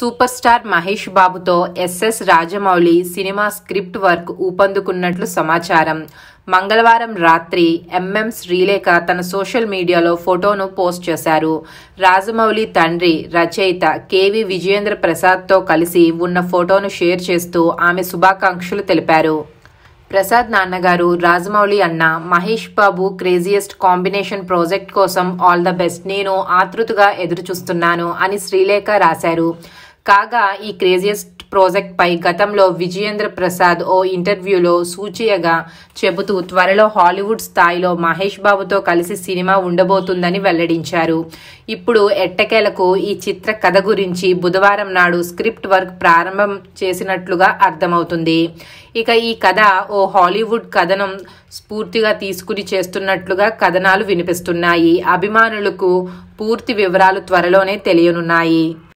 super star Mahesh బాబుతో SS Rajamouli cinema script work ఊపందుకున్నట్లు సమాచారం మంగళవారం రాత్రి ఎంఎం శ్రీలేఖ తన సోషల్ మీడియాలో ఫోటోను పోస్ట్ చేశారు రాజమౌళి తండ్రి రచయిత కేవి విజయేంద్ర ప్రసాద్తో కలిసి ఉన్న ఫోటోను షేర్ చేస్తూ ఆమె శుభాకాంక్షలు తెలిపారు ప్రసాద్ నాన్నగారు రాజమౌళి అన్న Mahesh Babu craziest combination project కోసం ఆల్ ద బెస్ట్ నేను ఆతృతగా ఎదురుచూస్తున్నాను అని శ్రీలేఖ రాశారు కాగా ఈ క్రేజియస్ట్ ప్రాజెక్ట్పై గతంలో విజయేంద్ర ప్రసాద్ ఓ ఇంటర్వ్యూలో సూచియగా చెబుతూ త్వరలో హాలీవుడ్ స్థాయిలో మహేష్ బాబుతో కలిసి సినిమా ఉండబోతుందని వెల్లడించారు ఇప్పుడు ఎట్టకేలకు ఈ చిత్ర కథ గురించి బుధవారం నాడు స్క్రిప్ట్ వర్క్ ప్రారంభం చేసినట్లుగా అర్థమవుతుంది ఇక ఈ కథ ఓ హాలీవుడ్ కథనం స్ఫూర్తిగా తీసుకుని చేస్తున్నట్లుగా కథనాలు వినిపిస్తున్నాయి అభిమానులకు పూర్తి వివరాలు త్వరలోనే తెలియనున్నాయి